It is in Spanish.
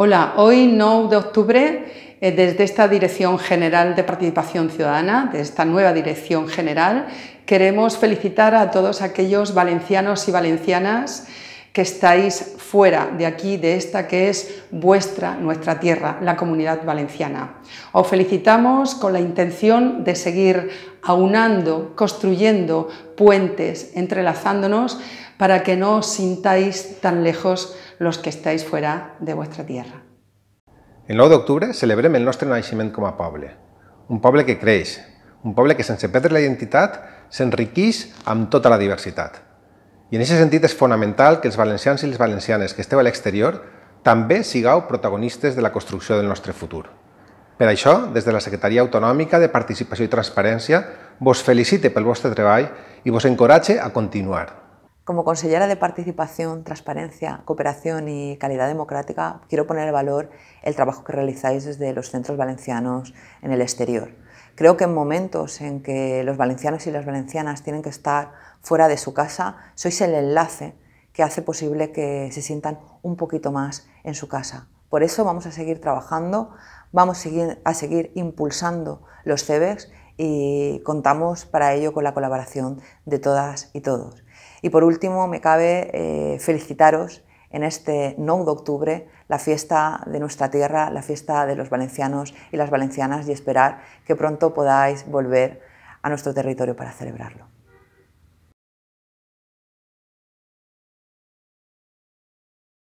Hola, hoy 9 de octubre, eh, desde esta Dirección General de Participación Ciudadana, de esta nueva Dirección General, queremos felicitar a todos aquellos valencianos y valencianas que estáis fuera de aquí, de esta que es vuestra, nuestra tierra, la comunidad valenciana. Os felicitamos con la intención de seguir aunando, construyendo puentes, entrelazándonos para que no os sintáis tan lejos los que estáis fuera de vuestra tierra. El 9 octubre celebrem el nostre naixement com a Un poble que creéis, un poble que sense perdre la identidad se enriquece amb toda la diversidad. I en aquest sentit és fonamental que els valencians i les valencianes que esteu a l'exterior també sigueu protagonistes de la construcció del nostre futur. Per això, des de la Secretaria Autonòmica de Participació i Transparència, vos felicite pel vostre treball i vos encoratge a continuar. Como consejera de Participación, Transparencia, Cooperación y Calidad Democrática, quiero poner en valor el trabajo que realizáis desde los centros valencianos en el exterior. Creo que en momentos en que los valencianos y las valencianas tienen que estar fuera de su casa, sois el enlace que hace posible que se sientan un poquito más en su casa. Por eso vamos a seguir trabajando, vamos a seguir, impulsando los CEBEX y contamos para ello con la colaboración de todas y todos. Y por último, me cabe eh, felicitaros en este 9 de octubre, la fiesta de nuestra tierra, la fiesta de los valencianos y las valencianas y esperar que pronto podáis volver a nuestro territorio para celebrarlo.